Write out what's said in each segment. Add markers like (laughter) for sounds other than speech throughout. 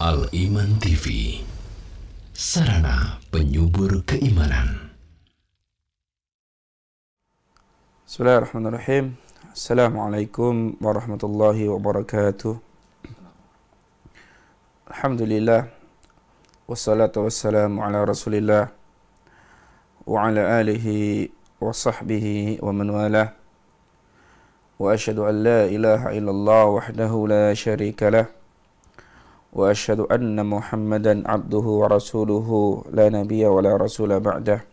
Al-Iman TV Sarana penyubur keimanan Bismillahirrahmanirrahim Assalamualaikum warahmatullahi wabarakatuh Alhamdulillah Wassalatu wassalamu ala rasulillah Wa ala alihi wa sahbihi wa man wala Wa ashadu an la ilaha illallah wahdahu la sharika lah وأشهد أن محمدا عبده ورسوله لا نبي ولا رسول بعده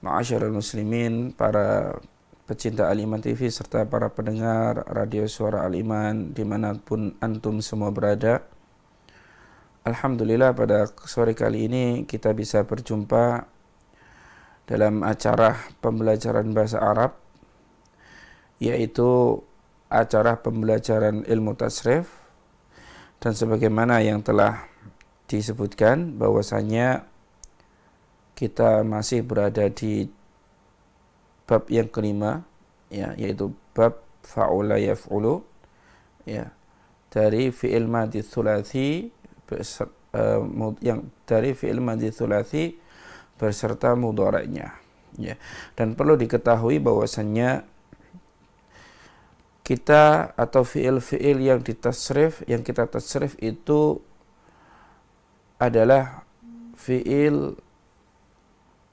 Ma'asyar muslimin para pecinta Al-Iman TV serta para pendengar radio suara Aliman dimanapun antum semua berada Alhamdulillah pada sore kali ini kita bisa berjumpa dalam acara pembelajaran bahasa Arab yaitu acara pembelajaran ilmu tasrif dan sebagaimana yang telah disebutkan bahwasanya kita masih berada di bab yang kelima ya yaitu bab faula yaf'ulu ya dari fi'il madhi thulathi eh, yang dari fi'il madhi thulathi berserta mudoraknya. ya dan perlu diketahui bahwasannya kita atau fiil-fiil yang ditasrif yang kita tasrif itu adalah fiil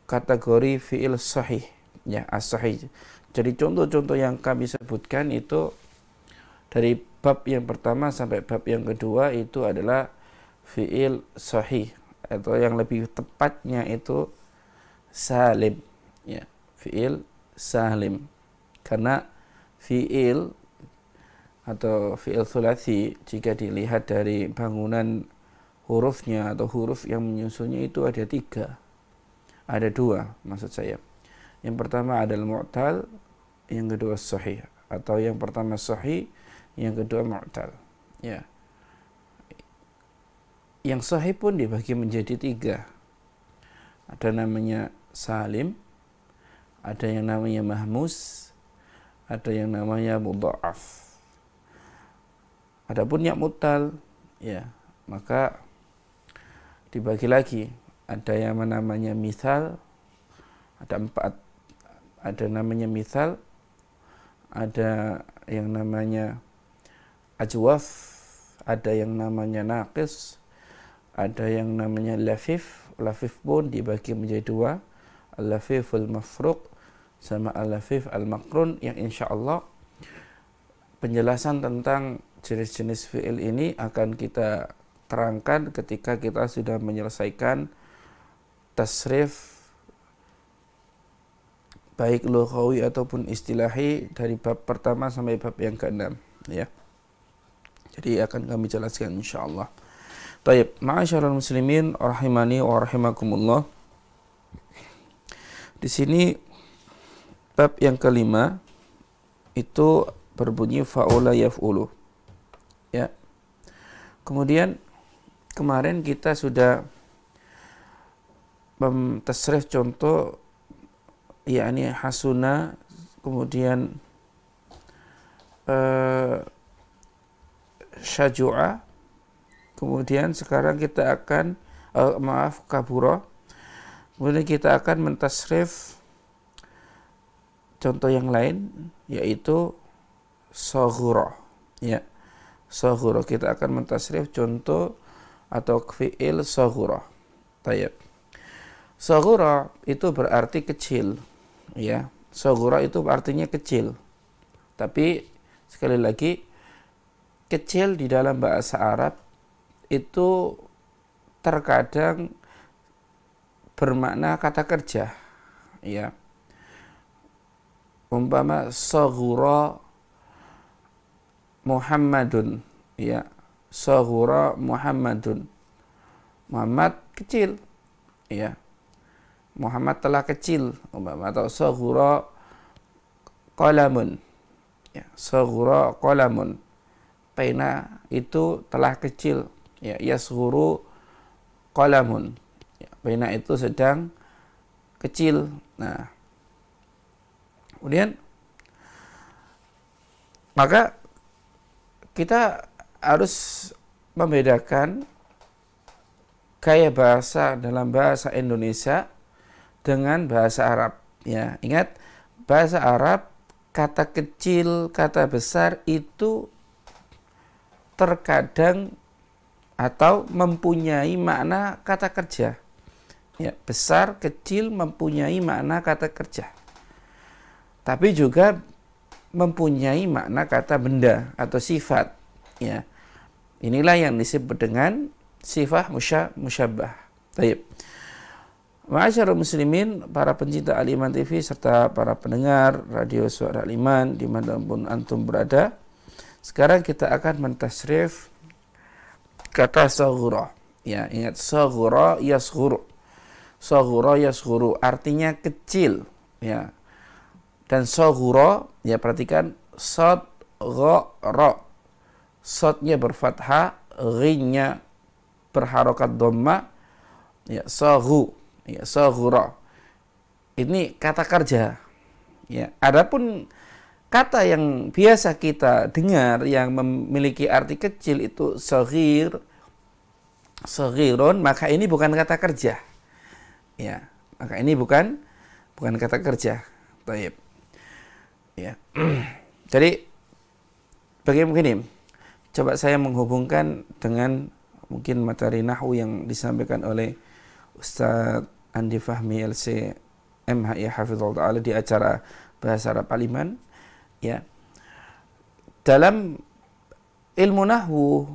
kategori fiil sahih ya as-sahih. Jadi contoh-contoh yang kami sebutkan itu dari bab yang pertama sampai bab yang kedua itu adalah fiil sahih atau yang lebih tepatnya itu salim ya fiil salim karena fi'il atau fi'il sulasi jika dilihat dari bangunan hurufnya atau huruf yang menyusunnya itu ada tiga ada dua maksud saya yang pertama adalah mu'tal yang kedua sahih atau yang pertama sahih yang kedua mu'tal ya yang sahih pun dibagi menjadi tiga ada namanya salim ada yang namanya mahmus ada yang namanya mudha'af. Adapun yang mutal, ya, maka dibagi lagi. Ada yang namanya misal, ada empat. Ada namanya misal, ada yang namanya ajwaf, ada yang namanya naqis, ada yang namanya lafif. Lafif pun dibagi menjadi dua, al-lafiful mafruq sama Al-Lafif Al-Makrun yang insya Allah penjelasan tentang jenis-jenis fi'il ini akan kita terangkan ketika kita sudah menyelesaikan tasrif baik lughawi ataupun istilahi dari bab pertama sampai bab yang keenam ya. Jadi akan kami jelaskan insyaallah. Taib, ma'asyiral muslimin rahimani wa rahimakumullah. Di sini Bab yang kelima itu berbunyi faula yaf'ulu. Ya. Kemudian kemarin kita sudah memtesrif contoh yakni hasuna kemudian uh, syajua kemudian sekarang kita akan uh, maaf kabura kemudian kita akan mentasrif contoh yang lain yaitu sohuro ya sohuro kita akan mentasrif contoh atau fiil sohuro tayyib sohuro itu berarti kecil ya sohuro itu artinya kecil tapi sekali lagi kecil di dalam bahasa Arab itu terkadang bermakna kata kerja ya umpama saghura Muhammadun ya saghura Muhammadun Muhammad kecil ya Muhammad telah kecil umpama atau saghura qalamun ya saghura qalamun pena itu telah kecil ya yasghuru qalamun ya, pena itu sedang kecil nah Kemudian maka kita harus membedakan gaya bahasa dalam bahasa Indonesia dengan bahasa Arab. Ya, ingat bahasa Arab kata kecil, kata besar itu terkadang atau mempunyai makna kata kerja. Ya, besar, kecil mempunyai makna kata kerja tapi juga mempunyai makna kata benda atau sifat ya inilah yang disebut dengan sifat musya musyabbah Taib. Ma'asyar muslimin, para pencinta Aliman TV serta para pendengar radio suara Aliman di dimanapun antum berada. Sekarang kita akan mentasrif kata saghura. Ya, ingat saghura yasghuru. Saghura yasghuru artinya kecil, ya. Dan soguro, ya perhatikan, sod ro ro. Sodnya berfathah, rinnya berharokat doma, ya sohu, ya soguro. Ini kata kerja. Ya, adapun kata yang biasa kita dengar yang memiliki arti kecil itu sohir, sohirun, maka ini bukan kata kerja. Ya, maka ini bukan bukan kata kerja. Taib. Ya. (clears throat) Jadi bagaimana mungkin coba saya menghubungkan dengan mungkin materi nahwu yang disampaikan oleh Ustadz Andi Fahmi LC MHI Hafizul Ta'ala di acara Bahasa Arab Paliman ya dalam ilmu nahu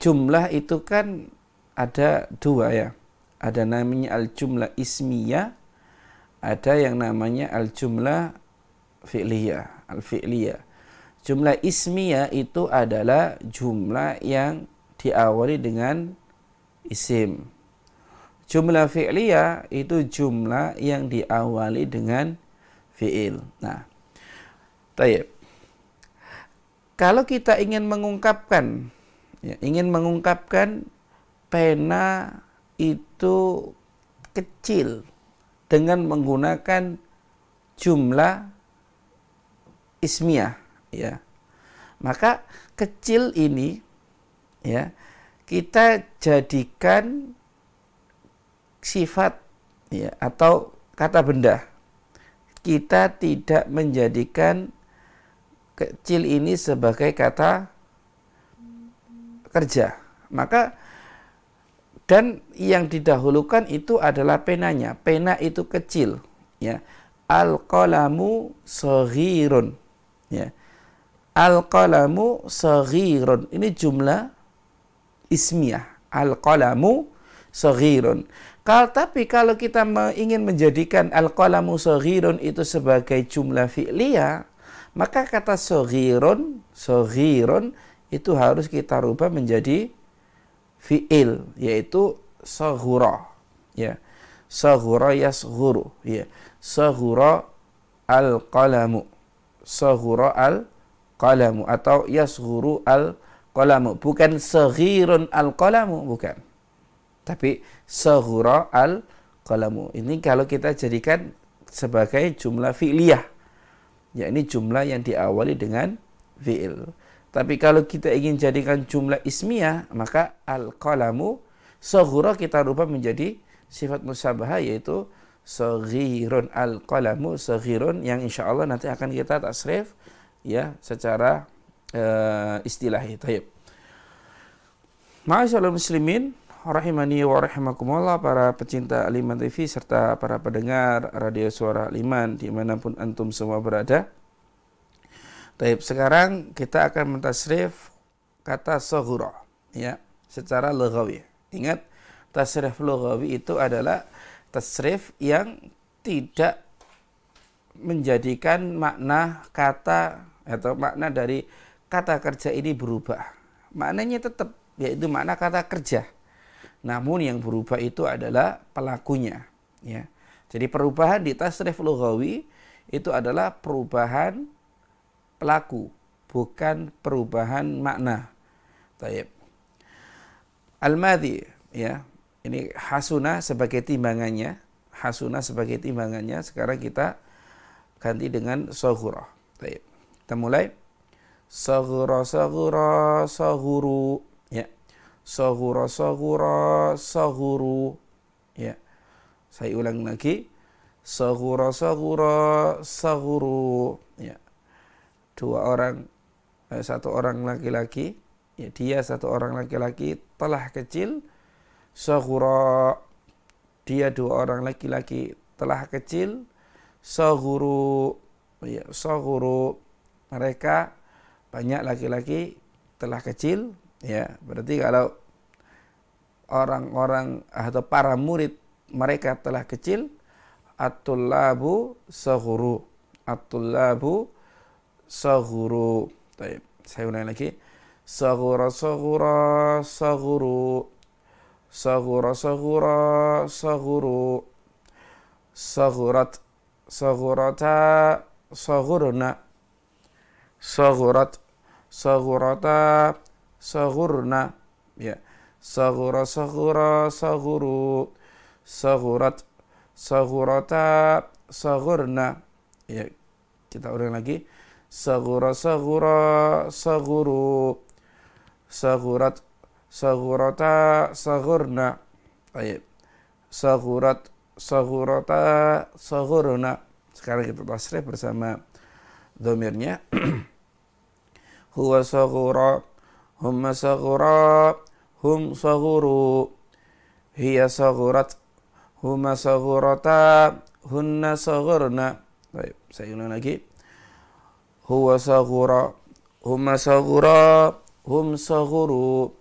jumlah itu kan ada dua ya ada namanya al jumlah ismiyah ada yang namanya al jumlah fi'liyah, al-fi'liyah. Jumlah ismiyah itu adalah jumlah yang diawali dengan isim. Jumlah fi'liyah itu jumlah yang diawali dengan fi'il. Nah, tayyib. Kalau kita ingin mengungkapkan ya, ingin mengungkapkan pena itu kecil dengan menggunakan jumlah ismiyah ya. Maka kecil ini ya kita jadikan sifat ya atau kata benda. Kita tidak menjadikan kecil ini sebagai kata kerja. Maka dan yang didahulukan itu adalah penanya. Pena itu kecil ya. Al-qalamu saghirun. Ya. Al-qalamu saghirun. Ini jumlah ismiyah. Al-qalamu saghirun. Kal, tapi kalau kita ingin menjadikan al-qalamu saghirun itu sebagai jumlah fi'liyah, maka kata saghirun, saghirun itu harus kita rubah menjadi fi'il, yaitu saghura. Ya. Saghura yasghuru. Ya. Saghura al-qalamu sahura al qalamu atau yasghuru al qalamu bukan saghirun al qalamu bukan tapi sahura al qalamu ini kalau kita jadikan sebagai jumlah fi'liyah ini jumlah yang diawali dengan fi'il tapi kalau kita ingin jadikan jumlah ismiyah maka al qalamu saghura kita rubah menjadi sifat musabahah yaitu Saghirun al-qalamu saghirun yang insya Allah nanti akan kita tasrif ya secara uh, eh, istilahi. Taib. Ma'asyal muslimin rahimani wa rahimakumullah para pecinta Aliman TV serta para pendengar radio suara Aliman dimanapun antum semua berada. Taib sekarang kita akan mentasrif kata sohura ya secara logawi. Ingat tasrif logawi itu adalah tasrif yang tidak menjadikan makna kata atau makna dari kata kerja ini berubah. Maknanya tetap yaitu makna kata kerja. Namun yang berubah itu adalah pelakunya, ya. Jadi perubahan di tasrif lughawi itu adalah perubahan pelaku, bukan perubahan makna. Taib. Al-madhi ya ini hasuna sebagai timbangannya hasuna sebagai timbangannya sekarang kita ganti dengan sahura baik kita mulai sahura sahura sahuru ya sahura sahura sahuru. ya saya ulang lagi sahura sahura sahuru. ya dua orang eh, satu orang laki-laki ya dia satu orang laki-laki telah kecil Sahura dia dua orang laki-laki telah kecil. Sahuru ya, sahuru mereka banyak laki-laki telah kecil ya berarti kalau orang-orang atau para murid mereka telah kecil at-tullabu atulabu at-tullabu saya ulangi lagi sahura sahura sahuru Sahura sahura sahuru Sahurat sahurata sahurna Sahurat sahurata sahurna Ya Sahura sahura sahuru Sahurat sahurata sahurna Ya kita ulang lagi Sahura sahura sahuru Sahurat sahurata sahurna ayat sahurat sahurata sahurna sekarang kita tasrif bersama domirnya (clears throat) huwa sahura humma sahura hum sahuru hiya sahurat huma sahurata hunna sahurna Baik, saya ulang lagi huwa sahura huma sahura hum sahuru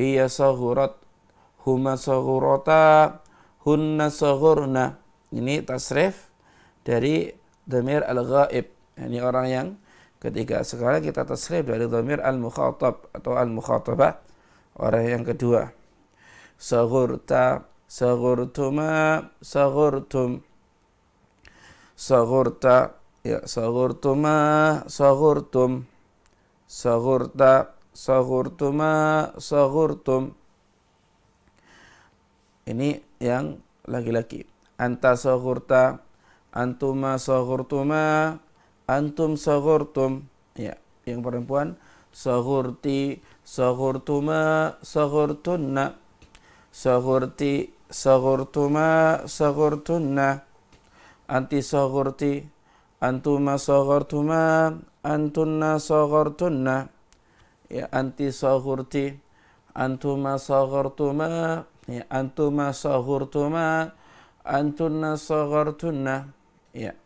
hiya sahurat huma sahurata hunna sahurna ini tasrif dari Dhamir al-ghaib ini orang yang ketiga sekarang kita tasrif dari Dhamir al-mukhatab atau al-mukhatabah orang yang kedua sahurta sahurtuma sahurtum sahurta ya sahurtuma sahurtum sahurta sahurtuma sahurtum. Ini yang laki-laki. Anta sahurta, antuma sahurtuma, antum sahurtum. Ya, yang perempuan sahurti, sahurtuma, sahurtunna. Sahurti, sahurtuma, sahurtunna. Anti sahurti, antuma sahurtuma, antunna sahurtunna ya anti sahurti antuma sahurtuma ya antuma sahurtuma antunna sahurtunna ya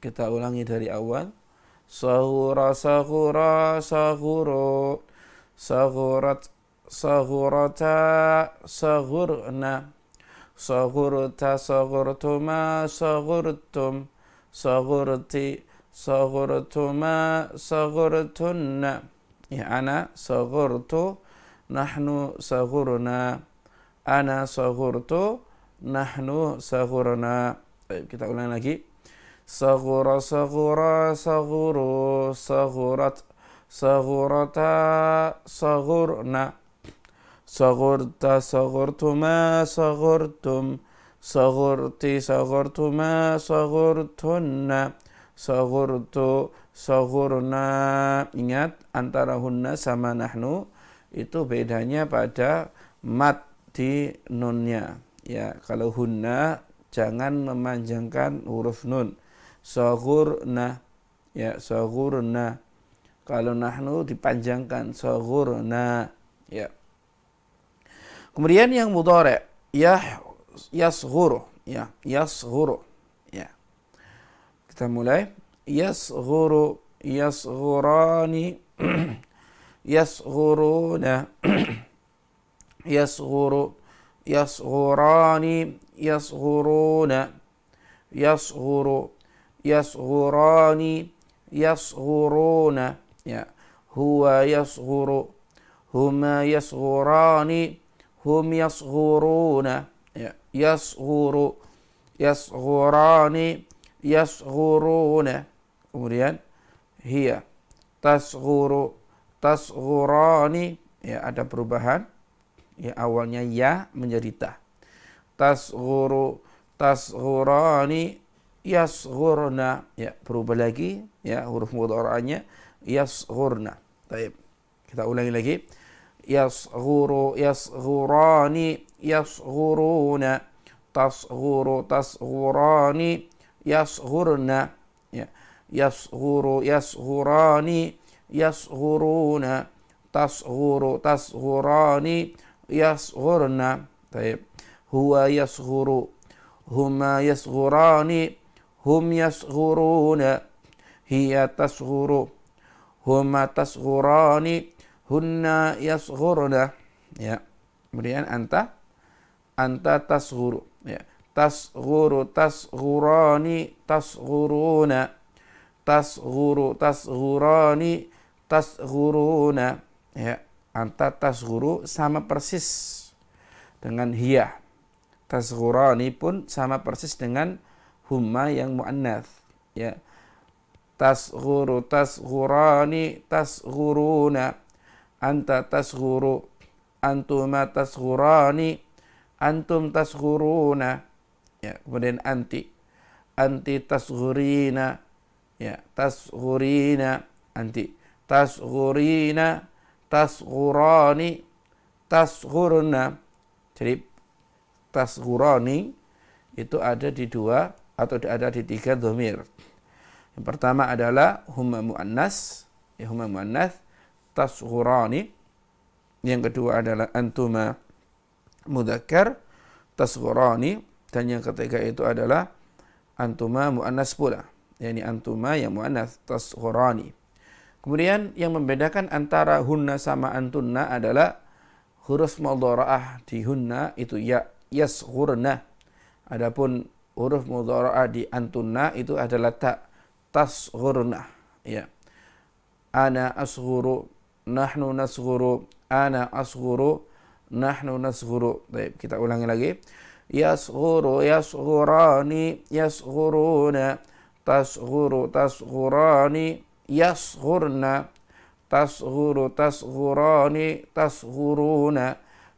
kita ulangi dari awal sahura sahura sahuru sahurat sahurata sahurna sahurta sahurtuma sahurtum sahurti صغرتما صغرتن إيه، أنا صغرت نحن صغرنا أنا صغرت نحن صغرنا طيب kita ulang lagi صغر صغرا صغر صغرت صغرتا صغرنا صغرت صغرتما صغرتم صغرت صغرتما صغرتن Sahurtu, sogurna Ingat, antara hunna sama nahnu itu bedanya pada mat di nunnya. Ya, kalau hunna jangan memanjangkan huruf nun. sogurna Ya, sogurna Kalau nahnu dipanjangkan sogurna Ya. Kemudian yang mudhari, ya yasghuru, ya, yasghuru. Kita mulai. Yasghuru yasghurani yasghuruna yasghuru yasghurani yasghuruna yasghuru yasghurani yasghuruna ya huwa yasghuru هما يصغران هم يصغرون يصغر يصغران yasghuruna. Kemudian hiya tasghuru tasghurani ya ada perubahan ya awalnya ya menjadi ta tasghuru tasghurani yasghurna ya berubah lagi ya huruf mudhari'nya yasghurna baik kita ulangi lagi yasghuru yasghurani yasghuruna tasghuru tasghurani يصغرن يصغر يصغران يصغرون تصغر تصغران يصغرن طيب هو يصغر هما يصغران هم يصغرون هي تصغر هما تصغران هن يصغرن يا مريان انت انت تصغر tasghuru tasghurani tasghuruna tasghuru tasghurani tasghuruna ya anta tasghuru sama persis dengan hiya tasghurani pun sama persis dengan humma yang muannats ya tasghuru tasghurani tasghuruna anta tasghuru antuma tasghurani antum tasghuruna ya kemudian anti anti tasghurina ya tasghurina anti tasghurina tasghurani tasghurna jadi tasghurani itu ada di dua atau ada di tiga domir. Yang pertama adalah humma mu'annas, ya humma mu'annas, tasghurani. Yang kedua adalah antuma mudzakkar, tasghurani. Dan yang ketiga itu adalah antuma mu'annas pula. Ini yani antuma yang mu'annas tashurani. Kemudian yang membedakan antara hunna sama antunna adalah huruf mudhara'ah di hunna itu ya yashurna. Adapun huruf mudhara'ah di antunna itu adalah ta tashurna. Ya. Ana asghuru, nahnu nasghuru, ana asghuru, nahnu nasghuru. Baik, kita ulangi lagi. يصغر يصغران يصغرون تصغر تصغران يصغرن تصغر تصغران تصغرون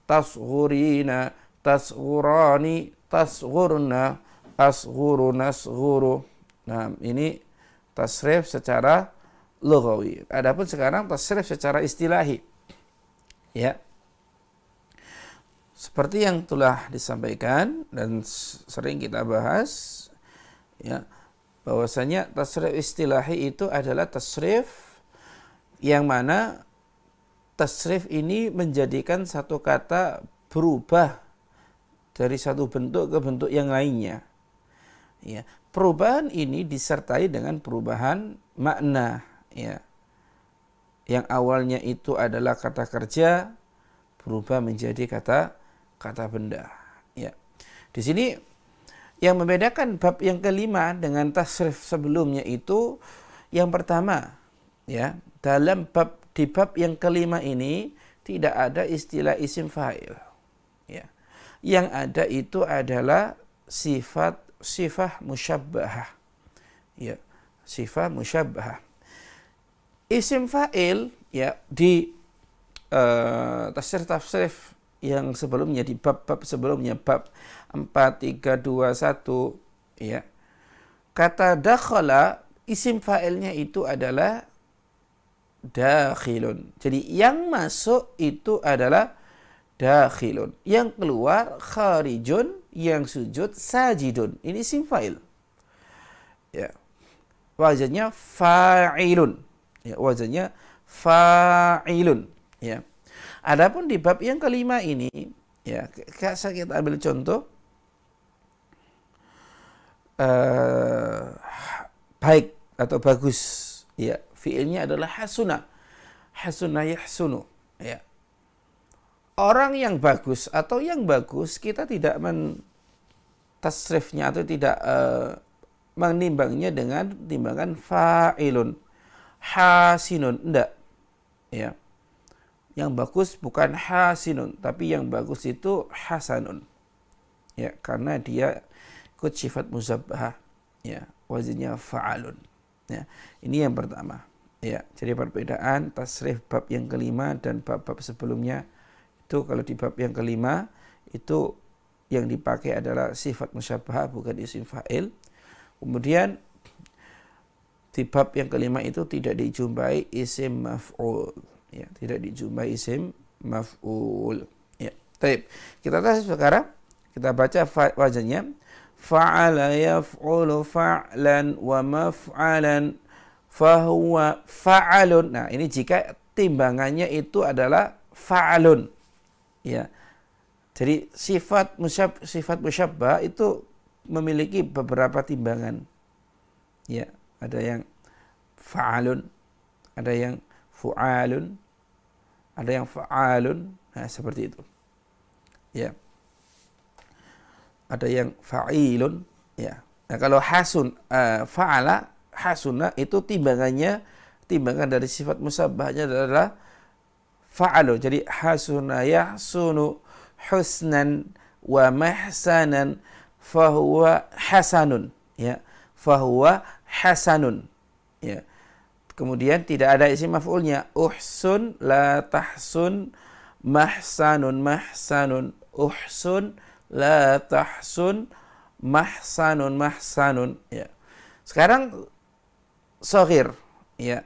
تصغرين تصغران تصغرن أصغر نصغر nah ini tasrif secara lugawi adapun sekarang tasrif secara istilahi ya seperti yang telah disampaikan dan sering kita bahas ya bahwasanya tasrif istilahi itu adalah tasrif yang mana tasrif ini menjadikan satu kata berubah dari satu bentuk ke bentuk yang lainnya ya perubahan ini disertai dengan perubahan makna ya yang awalnya itu adalah kata kerja berubah menjadi kata kata benda. Ya. Di sini yang membedakan bab yang kelima dengan tasrif sebelumnya itu yang pertama ya, dalam bab di bab yang kelima ini tidak ada istilah isim fa'il. Ya. Yang ada itu adalah sifat sifah musyabbahah. Ya, sifat musyabbahah. Isim fa'il ya di uh, eh, tafsir tafsir yang sebelumnya di bab-bab sebelumnya bab 4321 ya. Kata dakhala isim fa'ilnya itu adalah dakhilun. Jadi yang masuk itu adalah dakhilun. Yang keluar kharijun, yang sujud sajidun. Ini isim fa'il. Ya. wajannya fa'ilun. Ya, wajannya fa'ilun. Ya. Adapun di bab yang kelima ini, ya saya kita ambil contoh uh, baik atau bagus, ya fiilnya adalah hasuna, hasuna yahsunu, ya orang yang bagus atau yang bagus kita tidak men tasrifnya atau tidak uh, menimbangnya dengan timbangan fa'ilun hasinun enggak ya yang bagus bukan hasinun, tapi yang bagus itu hasanun. Ya, karena dia ikut sifat muzabbah. Ya, wazinnya fa'alun. Ya, ini yang pertama. Ya, jadi perbedaan tasrif bab yang kelima dan bab-bab sebelumnya itu kalau di bab yang kelima itu yang dipakai adalah sifat musyabah bukan isim fa'il. Kemudian di bab yang kelima itu tidak dijumpai isim maf'ul ya tidak dijumpai isim maf'ul ya baik kita tahu sekarang kita baca fa wajahnya fa'ala yaf'ulu fa'lan wa maf'alan fahuwa fa'alun nah ini jika timbangannya itu adalah fa'alun ya jadi sifat musyab, sifat musyabba itu memiliki beberapa timbangan. Ya, ada yang fa'alun, ada yang fu'alun, ada yang fa'alun, nah seperti itu. Ya. Ada yang fa'ilun, ya. Nah, kalau hasun uh, fa'ala hasuna itu timbangannya timbangan dari sifat musabahnya adalah fa'alu. Jadi hasuna yahsunu husnan wa mahsanan fahuwa hasanun ya fahuwa hasanun ya kemudian tidak ada isim maf'ulnya uhsun la tahsun mahsanun mahsanun uhsun la tahsun mahsanun mahsanun ya sekarang sogir ya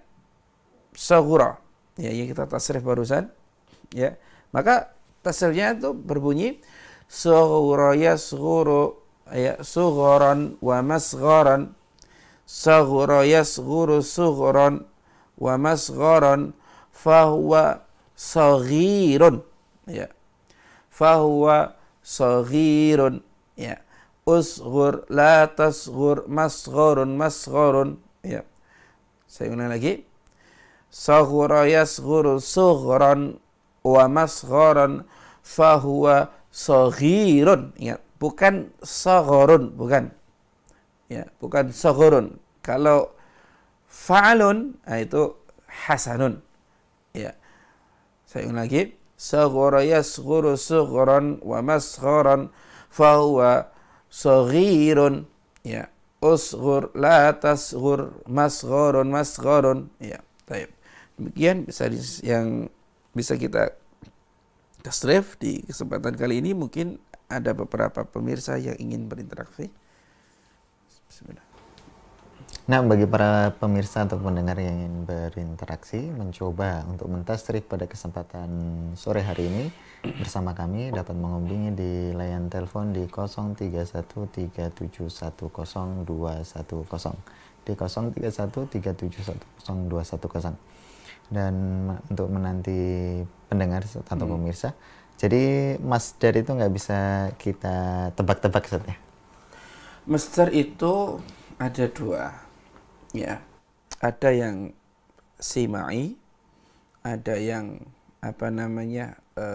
sogura ya yang kita tasrif barusan ya maka tasrifnya itu berbunyi sogura yasghuru ya sughoron wa masghoron saghura yasghuru sughran wa masgharon fahuwa saghirun ya fahuwa saghirun ya usghur la tasghur masghurun masghurun ya saya ulang lagi saghura yasghuru sughran wa masgharan fahuwa saghirun ingat ya. bukan saghurun bukan ya bukan saghurun kalau fa'alun, ah, itu hasanun. Ya. Saya ulang lagi. Saghara yasghuru sughran wa masgharan huwa saghirun. Ya. Usghur la tasghur masgharun masgharun. Ya. Baik. Demikian bisa di, yang bisa kita tasrif di kesempatan kali ini mungkin ada beberapa pemirsa yang ingin berinteraksi. Bismillah. Nah, bagi para pemirsa atau pendengar yang ingin berinteraksi, mencoba untuk mentes trip pada kesempatan sore hari ini bersama kami dapat menghubungi di layan telepon di 0313710210 di 0313710210 dan untuk menanti pendengar atau hmm. pemirsa, hmm. jadi Mas dari itu nggak bisa kita tebak-tebak saja. Ya? master itu ada dua ya ada yang simai ada yang apa namanya e,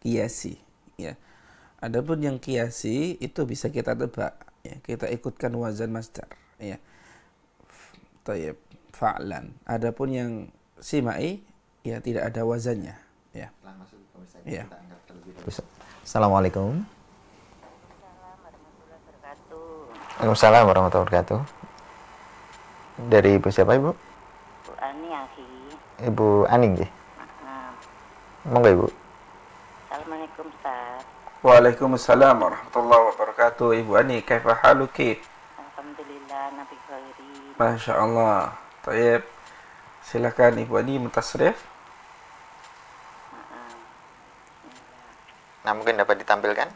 kiasi ya adapun yang kiasi itu bisa kita tebak ya kita ikutkan wazan masdar ya tayyib fa'lan adapun yang simai ya tidak ada wazannya ya ya. Assalamualaikum Waalaikumsalam warahmatullahi wabarakatuh. Dari ibu siapa ibu? Ibu Ani Aki. Ibu Ani nggih. mau Monggo ibu. Assalamualaikum Ustaz. Waalaikumsalam warahmatullahi wabarakatuh. Ibu Ani, kaifa haluki? Alhamdulillah nabi khairi. Masya Allah. Taib. Silakan Ibu Ani mentasrif. Nah, mungkin dapat ditampilkan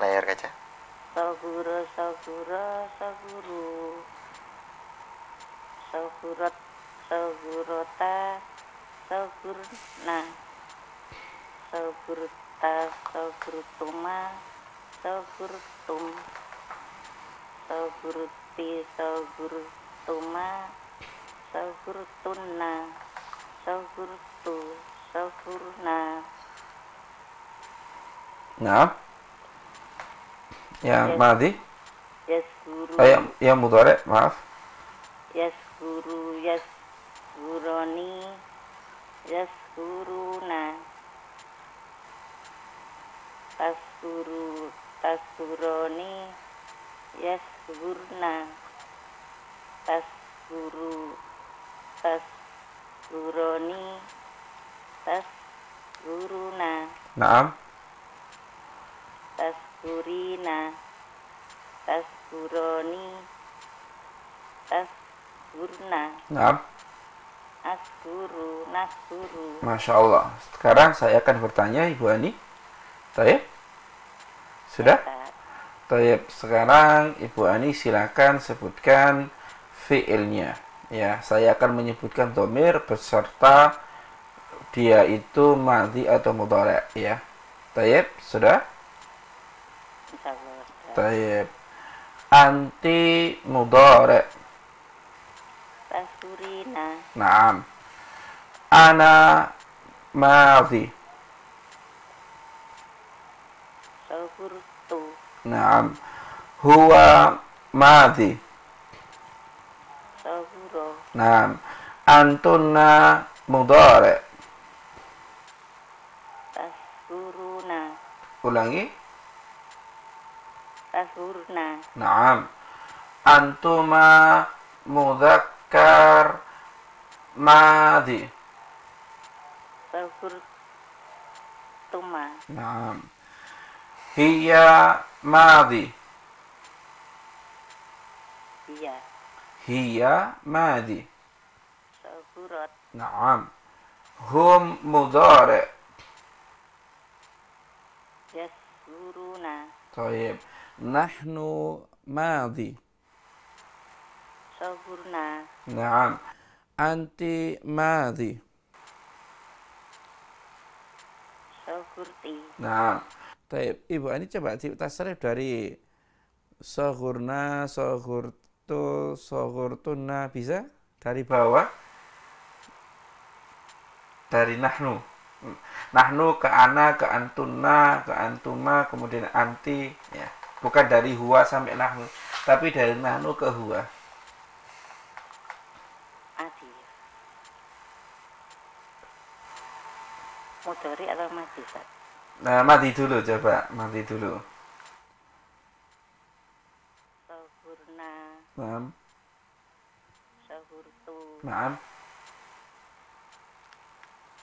layar kaca. Soguro, soguro, soguro sogurot sogurota sogurna sogurta sogurtuma sogurtum sogurti sogurtuma sogurtuna sogurtu sogurna nah, nah yang yes. madi yes, guru. ayam yang, yang maaf. Yes, guru yes guroni yes guruna tas guru tas guroni yes gurna tas guru tas guroni tas guruna naam tas gurina tas guroni tas asgurna. Nah. Asguru, nasguru. Masya Allah. Sekarang saya akan bertanya Ibu Ani. Saya? Sudah? Iya, Tayyip. Sekarang Ibu Ani silakan sebutkan fiilnya. Ya, saya akan menyebutkan domir beserta dia itu mati atau mudore. ya. Tayyip, sudah? Tayyip. Anti mudore tasurina, Naam. Ana madhi. Sahurtu. Naam. Huwa madhi. Sahuro. Naam. Antunna mudhari. Tasuruna. Ulangi. Tasurna. Naam. Antuma mudhari. تذكر ماضي نعم هي ماضي هي هي ماضي صغرت نعم هم مضارع يسرون طيب نحن ماضي صبرنا nah, Anti Madi صبرتي نعم Ibu ini coba tasrif dari sohurna, sohurtu, sohurtuna bisa dari bawah dari nahnu nahnu ke ana ke antuna ke antuma kemudian anti ya bukan dari huwa sampai nahnu tapi dari nahnu ke huwa mudori atau mati Ustaz? Nah, mati dulu coba, mati dulu. Sahurna. Naam. Sahurtu. Naam.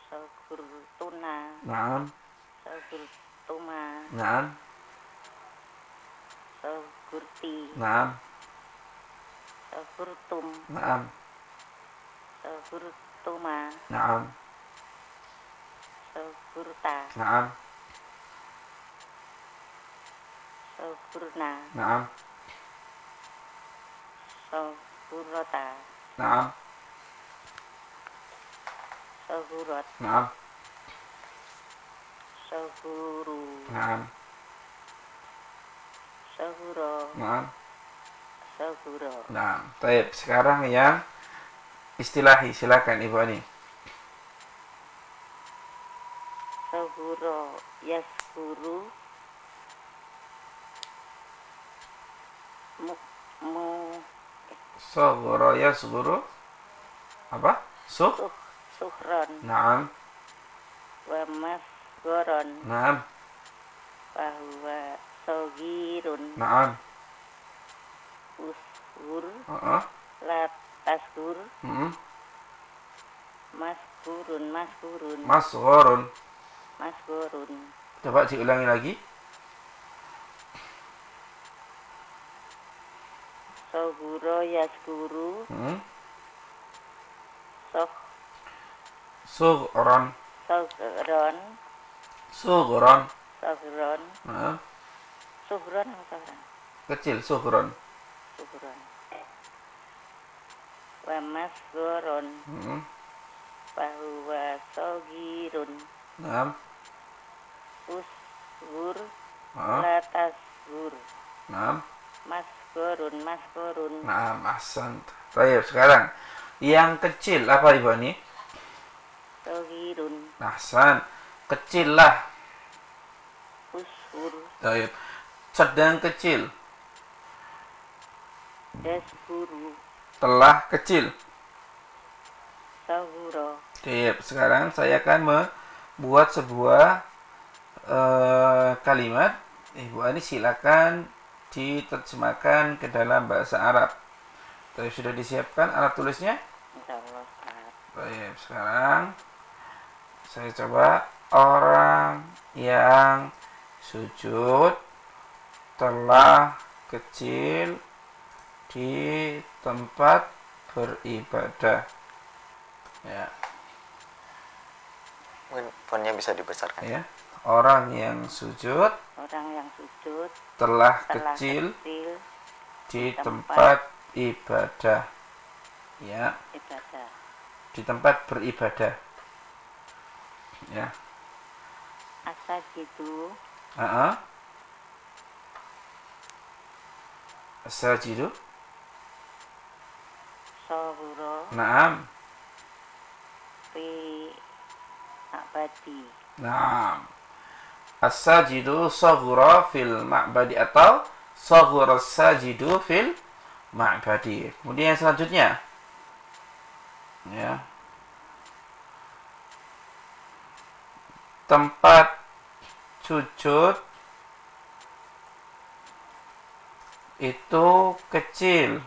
Sahurtuna. Naam. Sahurtuma. Naam. Sahurti. Naam. Sahurtum. Naam. Sahurtuma. Naam. Sempurna. Naam. Sempurna. Naam. Sempurna. Naam. Sempurna. Naam. Suburu. Naam. Suburo. Naam. Suburo. Nah, baik. Sekarang yang istilahi silakan Ibu Ani. Yaskuro Yaskuru mu, mu eh. Sogoro Yasguru apa? Suh? Suh suhron Naam Wa masgoron Naam Bahwa sogirun Naam Usur. uh -uh. mas gurun mas Masgurun Masgurun Masgurun masgurun. Coba diulangi lagi. Sohuro yasguru. Hmm. Soh. Sohron. Sohron. Sohron. Sohron. Nah. Sohron apa sohron? Kecil, sohron. Sohron. Wamas goron. Hmm. Bahwa sogirun. Nah usgur nah. naam tasgur nah. maskurun maskurun Baik, sekarang yang kecil apa ibu ini? Tohirun. Hasan, kecil lah. Usur. Baik, sedang kecil. desguru Telah kecil. Sahuro. Baik, sekarang saya akan membuat sebuah Eh, kalimat Ibu Ani silakan diterjemahkan ke dalam bahasa Arab. Tapi sudah disiapkan alat tulisnya? Baik, sekarang saya coba orang yang sujud telah kecil di tempat beribadah. Ya. Mungkin fontnya bisa dibesarkan. Ya orang yang sujud orang yang sujud telah, telah kecil, kecil di tempat, tempat ibadah ya ibadah di tempat beribadah ya asal gitu uh -uh. asal gitu sohuro naam fi abadi naam as-sajidu saghura fil ma'badi atau saghura sajidu fil ma'badi. Kemudian yang selanjutnya ya. Tempat sujud itu kecil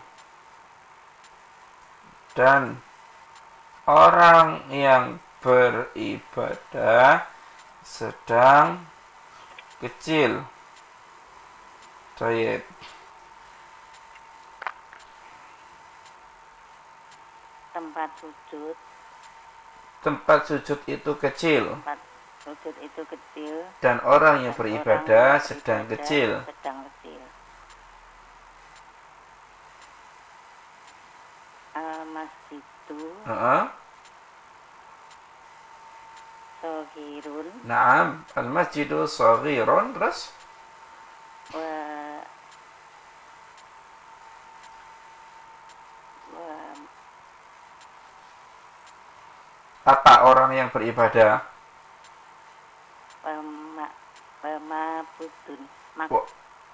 dan orang yang beribadah sedang kecil Tayyip tempat sujud tempat sujud itu kecil tempat sujud itu kecil dan orang yang dan beribadah, orang beribadah sedang kecil sedang kecil uh, masjid itu uh -huh. Naam, al-masjidu saghirun, terus? Wa Wa Apa orang yang beribadah? Pema, pemabudun. Mak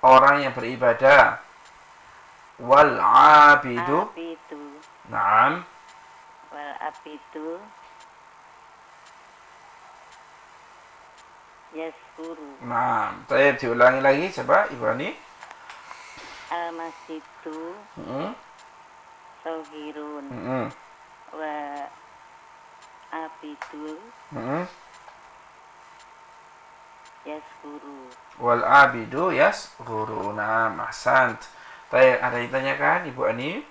orang yang beribadah. Wal abidu. Abidu. Naam. Wal abidu. Guru. Nah, saya diulangi lagi coba Ibu ani. masjidu hmm. sohirun hmm. wa abidul hmm. Guru. Wal abidu Guru. Nah, mahsant. Baik, ada yang ditanyakan Ibu Ani?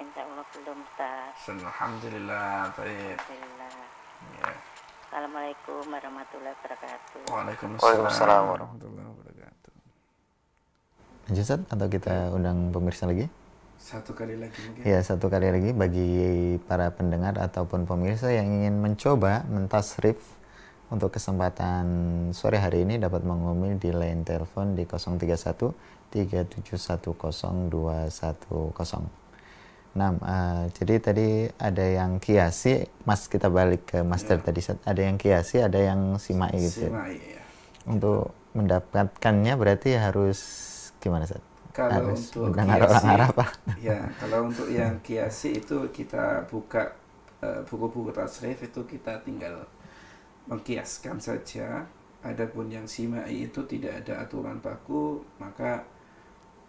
Insya Allah belum, Ustaz. Alhamdulillah, baik. Alhamdulillah. Ya. Assalamualaikum warahmatullahi wabarakatuh. Waalaikumsalam warahmatullahi wabarakatuh. Lanjut Sat, atau kita undang pemirsa lagi? Satu kali lagi mungkin. Ya, satu kali lagi bagi para pendengar ataupun pemirsa yang ingin mencoba mentasrif untuk kesempatan sore hari ini dapat menghubungi di line telepon di 031 3710210. Nah, uh, jadi tadi ada yang kiasi, Mas kita balik ke Master ya. tadi, ada yang kiasi, ada yang simai gitu. Simai, ya. Untuk gitu. mendapatkannya berarti harus gimana, Sat? Kalau harus untuk kiasi, ya, kalau untuk yang kiasi itu kita buka eh, buku-buku tasrif itu kita tinggal mengkiaskan saja. Adapun yang simai itu tidak ada aturan baku, maka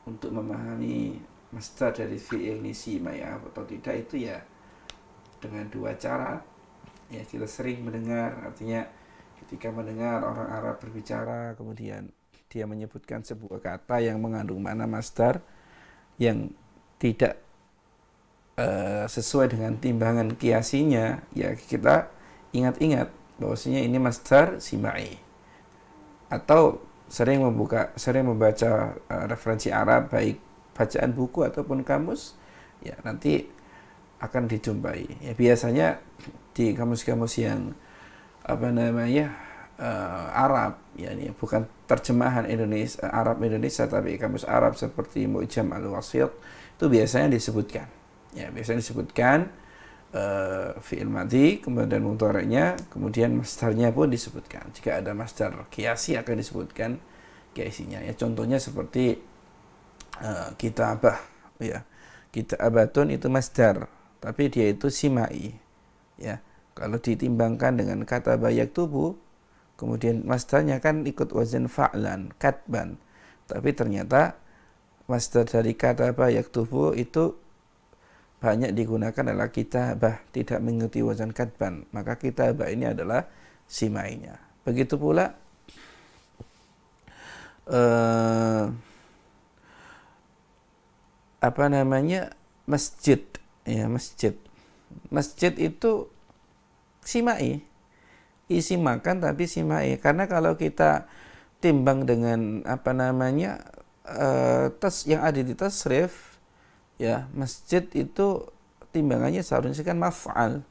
untuk memahami master dari fi'il nisi ya atau tidak itu ya dengan dua cara ya kita sering mendengar artinya ketika mendengar orang Arab berbicara kemudian dia menyebutkan sebuah kata yang mengandung makna master yang tidak uh, sesuai dengan timbangan kiasinya ya kita ingat-ingat bahwasanya ini master simai atau sering membuka sering membaca uh, referensi Arab baik bacaan buku ataupun kamus ya nanti akan dijumpai. Ya biasanya di kamus-kamus yang apa namanya uh, Arab ya ini bukan terjemahan Indonesia Arab Indonesia tapi kamus Arab seperti Mu'jam al-Wasit itu biasanya disebutkan. Ya biasanya disebutkan uh, fi'il mati, kemudian mutaranya, kemudian masternya pun disebutkan. Jika ada master kiasi akan disebutkan kiasinya. Ya contohnya seperti Eh, kita abah ya kita abatun itu masdar tapi dia itu simai ya kalau ditimbangkan dengan kata bayak tubuh kemudian masdarnya kan ikut wazan fa'lan katban tapi ternyata masdar dari kata bayak tubuh itu banyak digunakan adalah kita kitabah tidak mengerti wazan katban maka kita kitabah ini adalah simainya begitu pula eh, uh, apa namanya masjid ya masjid masjid itu simai isi makan tapi simai karena kalau kita timbang dengan apa namanya uh, tas yang ada di tas tasrif ya masjid itu timbangannya seharusnya kan maf'al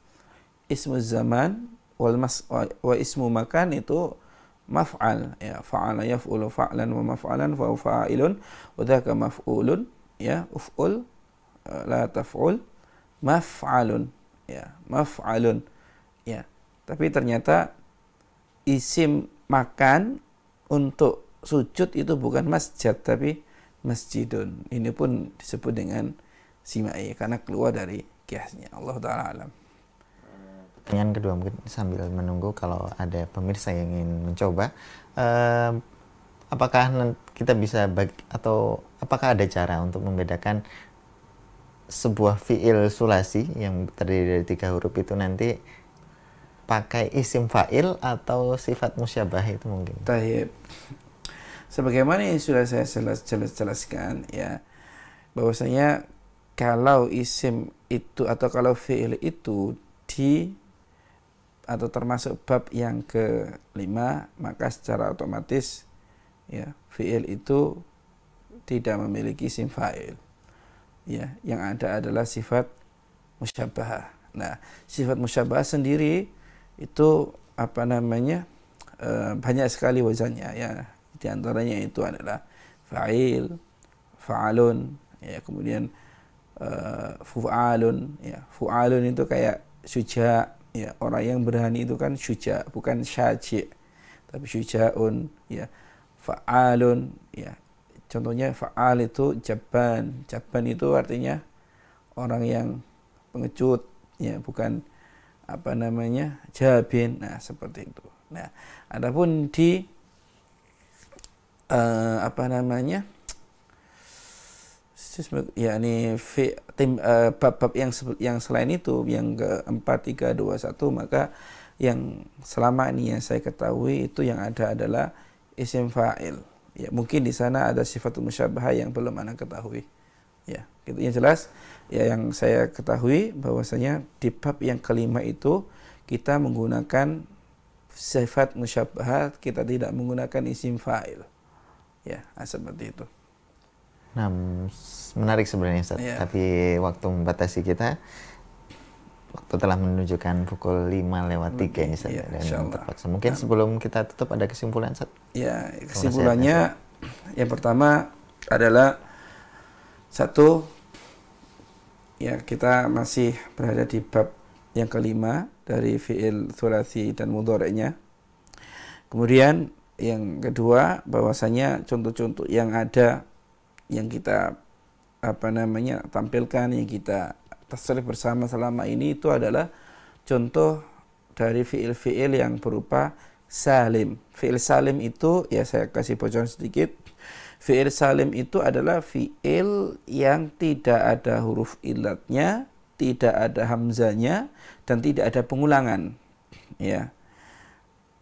ismu zaman wal mas wa, ismu makan itu maf'al ya fa'ala yaf'ulu fa'lan wa maf'alan fa fa'ilun wa dhaka maf'ulun ya uf'ul eh, la taf'ul maf'alun ya maf'alun ya tapi ternyata isim makan untuk sujud itu bukan masjid tapi masjidun ini pun disebut dengan simai karena keluar dari kiasnya Allah taala alam pertanyaan kedua mungkin sambil menunggu kalau ada pemirsa yang ingin mencoba eh, apakah kita bisa bagi, atau apakah ada cara untuk membedakan sebuah fiil sulasi yang terdiri dari tiga huruf itu nanti pakai isim fa'il atau sifat musyabah itu mungkin. Tayyib. Sebagaimana yang sudah saya jelas jelaskan ya, bahwasanya kalau isim itu atau kalau fiil itu di atau termasuk bab yang kelima maka secara otomatis ya fiil itu tidak memiliki isim fa'il ya yang ada adalah sifat musyabbah nah sifat musyabbah sendiri itu apa namanya e, banyak sekali wazannya ya di antaranya itu adalah fa'il fa'alun ya kemudian e, fu'alun ya fu'alun itu kayak suja ya orang yang berani itu kan suja bukan syaji tapi syujaun ya fa'alun ya contohnya fa'al itu jaban jaban itu artinya orang yang pengecut ya bukan apa namanya jabin nah seperti itu nah adapun di uh, apa namanya ya ini tim bab eh, bab-bab yang yang selain itu yang ke empat, tiga dua satu maka yang selama ini yang saya ketahui itu yang ada adalah isim fa'il. Ya, mungkin di sana ada sifat musyabahah yang belum Anda ketahui. Ya, gitu. Yang jelas, ya yang saya ketahui bahwasanya di bab yang kelima itu kita menggunakan sifat musyabahah, kita tidak menggunakan isim fa'il. Ya, ah, seperti itu. Nah, menarik sebenarnya Ustaz, ya. tapi waktu membatasi kita. Waktu telah menunjukkan pukul 5 lewat 3 ini ya, dan terpaksa. Mungkin nah. sebelum kita tutup ada kesimpulan, Sat? Ya, kesimpulannya yang pertama adalah satu ya kita masih berada di bab yang kelima dari fiil surasi dan mudhari'nya. Kemudian yang kedua bahwasanya contoh-contoh yang ada yang kita apa namanya tampilkan yang kita tasrif bersama selama ini itu adalah contoh dari fiil-fiil yang berupa salim. Fiil salim itu ya saya kasih bocoran sedikit. Fiil salim itu adalah fiil yang tidak ada huruf ilatnya, tidak ada hamzanya dan tidak ada pengulangan. Ya.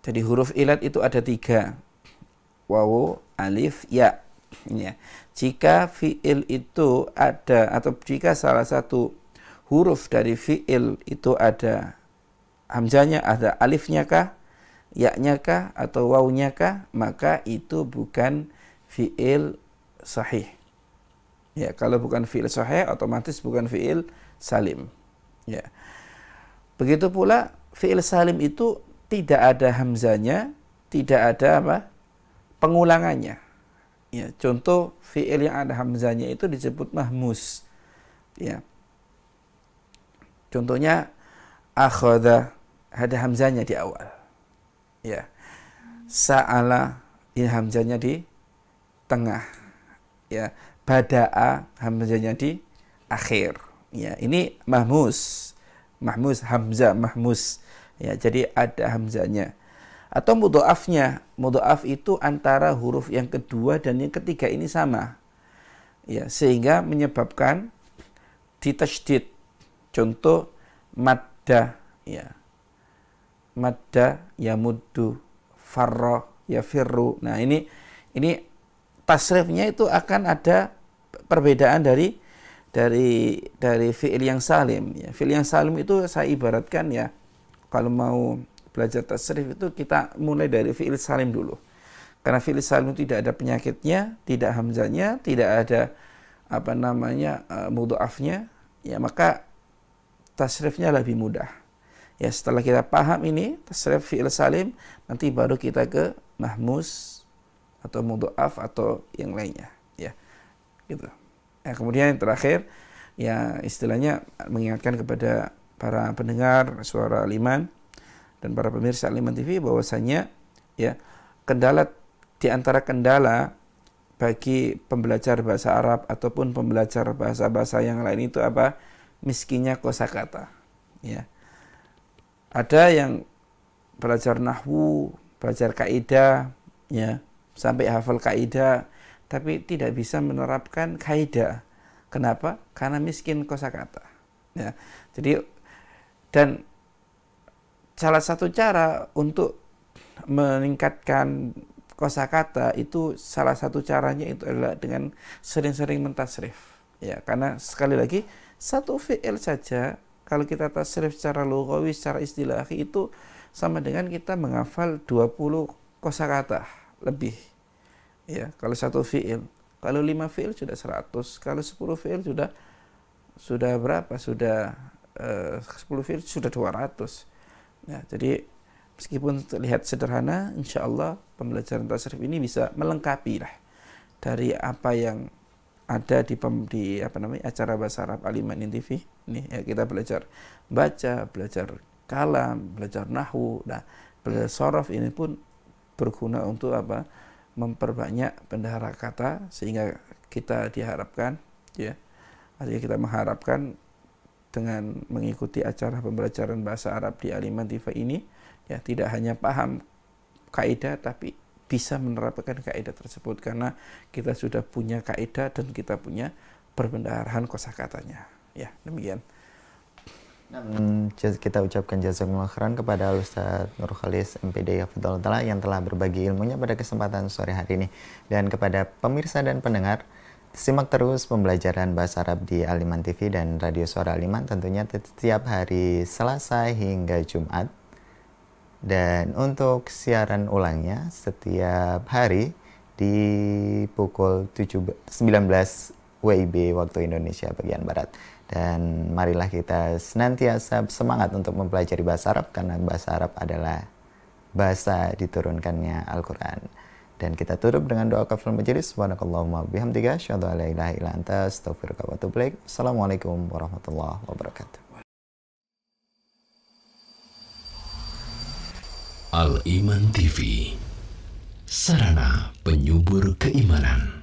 Jadi huruf ilat itu ada tiga. Wawu, alif, ya. ya. Jika fiil itu ada atau jika salah satu huruf dari fi'il itu ada hamzanya ada alifnya kah, yaknya kah, atau wawunya kah, maka itu bukan fi'il sahih. Ya, kalau bukan fi'il sahih, otomatis bukan fi'il salim. Ya. Begitu pula fi'il salim itu tidak ada hamzanya, tidak ada apa? pengulangannya. Ya, contoh fi'il yang ada hamzanya itu disebut mahmus. Ya. Contohnya akhadha ada hamzanya di awal. Ya. Sa'ala ini hamzanya di tengah. Ya. Bada'a hamzanya di akhir. Ya, ini mahmus. Mahmus hamzah mahmus. Ya, jadi ada hamzanya. Atau mudhaafnya. Mudhaaf itu antara huruf yang kedua dan yang ketiga ini sama. Ya, sehingga menyebabkan ditasydid Contoh madda ya. Madda farro ya firru. Nah, ini ini tasrifnya itu akan ada perbedaan dari dari dari fiil yang salim ya. Fiil yang salim itu saya ibaratkan ya kalau mau belajar tasrif itu kita mulai dari fiil salim dulu. Karena fiil salim tidak ada penyakitnya, tidak hamzanya, tidak ada apa namanya uh, eh, afnya. ya maka tasrifnya lebih mudah. Ya, setelah kita paham ini tasrif fi'il salim, nanti baru kita ke mahmus atau mudhaf atau yang lainnya, ya. Gitu. Ya, kemudian yang terakhir ya istilahnya mengingatkan kepada para pendengar suara liman dan para pemirsa Liman TV bahwasanya ya kendala di antara kendala bagi pembelajar bahasa Arab ataupun pembelajar bahasa-bahasa yang lain itu apa? miskinnya kosakata. Ya. Ada yang belajar nahwu, belajar kaidah, ya, sampai hafal kaidah, tapi tidak bisa menerapkan kaidah. Kenapa? Karena miskin kosakata. Ya. Jadi dan salah satu cara untuk meningkatkan kosakata itu salah satu caranya itu adalah dengan sering-sering mentasrif. Ya, karena sekali lagi satu fi'il saja, kalau kita tasrif secara lugawi secara istilah itu sama dengan kita menghafal 20 kosakata lebih. Ya, kalau satu fi'il. Kalau lima fi'il sudah 100, kalau 10 fi'il sudah sudah berapa? Sudah eh, 10 fi'il sudah 200. Nah, ya, jadi meskipun terlihat sederhana, insyaallah pembelajaran tasrif ini bisa melengkapi lah dari apa yang ada di, pem, di apa namanya acara bahasa Arab Aliman TV ini ya kita belajar baca belajar kalam belajar nahu nah belajar sorof ini pun berguna untuk apa memperbanyak bendahara kata sehingga kita diharapkan ya artinya kita mengharapkan dengan mengikuti acara pembelajaran bahasa Arab di Aliman TV ini ya tidak hanya paham kaidah tapi bisa menerapkan kaidah tersebut karena kita sudah punya kaidah dan kita punya perbendaharaan kosakatanya. Ya, demikian. Hmm, kita ucapkan jazakumullah khairan kepada Ustaz Nur Khalis MPD Yafidul Tala yang telah berbagi ilmunya pada kesempatan sore hari ini. Dan kepada pemirsa dan pendengar, simak terus pembelajaran Bahasa Arab di Aliman TV dan Radio Suara Aliman tentunya setiap hari Selasa hingga Jumat dan untuk siaran ulangnya setiap hari di pukul 19 WIB waktu Indonesia bagian Barat. Dan marilah kita senantiasa semangat untuk mempelajari bahasa Arab karena bahasa Arab adalah bahasa diturunkannya Al-Quran. Dan kita tutup dengan doa kafal majelis. Subhanakallahumma bihamdika. Assalamualaikum warahmatullahi wabarakatuh. Al Iman TV, sarana penyubur keimanan.